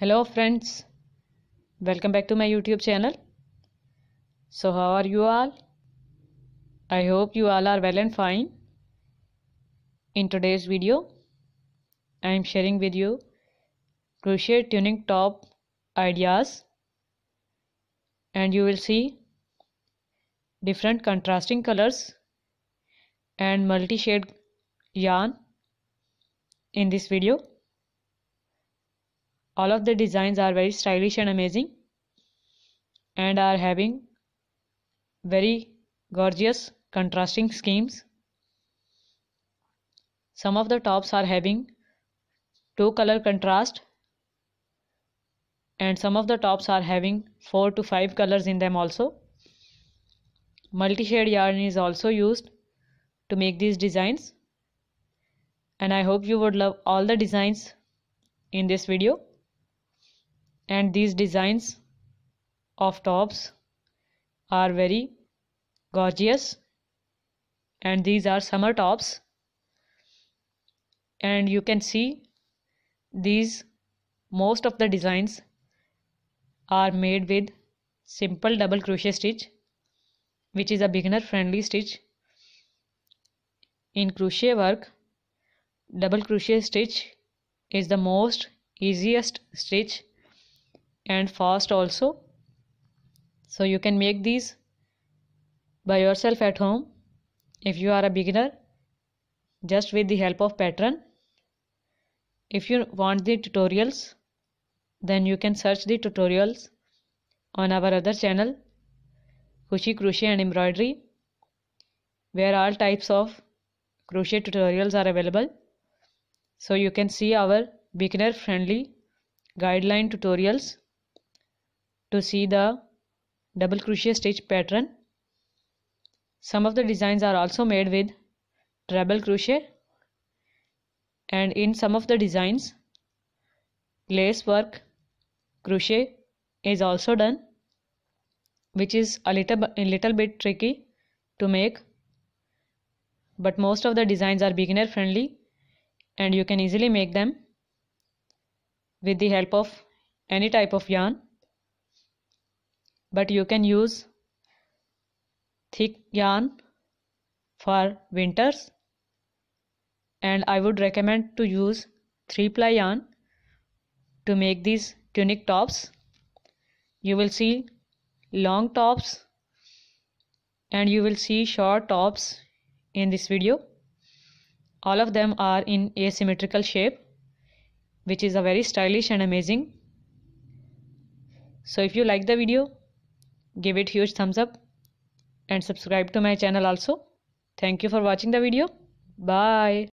hello friends welcome back to my youtube channel so how are you all i hope you all are well and fine in today's video i am sharing with you crochet tuning top ideas and you will see different contrasting colors and multi-shade yarn in this video all of the designs are very stylish and amazing and are having very gorgeous contrasting schemes some of the tops are having two color contrast and some of the tops are having four to five colors in them also multi-shade yarn is also used to make these designs and i hope you would love all the designs in this video and these designs of tops are very gorgeous and these are summer tops and you can see these most of the designs are made with simple double crochet stitch which is a beginner friendly stitch in crochet work double crochet stitch is the most easiest stitch and fast also so you can make these by yourself at home if you are a beginner just with the help of pattern if you want the tutorials then you can search the tutorials on our other channel Kushi Crochet and Embroidery where all types of crochet tutorials are available so you can see our beginner friendly guideline tutorials to see the double crochet stitch pattern. Some of the designs are also made with treble crochet and in some of the designs lace work crochet is also done which is a little, a little bit tricky to make but most of the designs are beginner friendly and you can easily make them with the help of any type of yarn but you can use thick yarn for winters and I would recommend to use 3 ply yarn to make these tunic tops you will see long tops and you will see short tops in this video all of them are in asymmetrical shape which is a very stylish and amazing so if you like the video give it huge thumbs up and subscribe to my channel also thank you for watching the video bye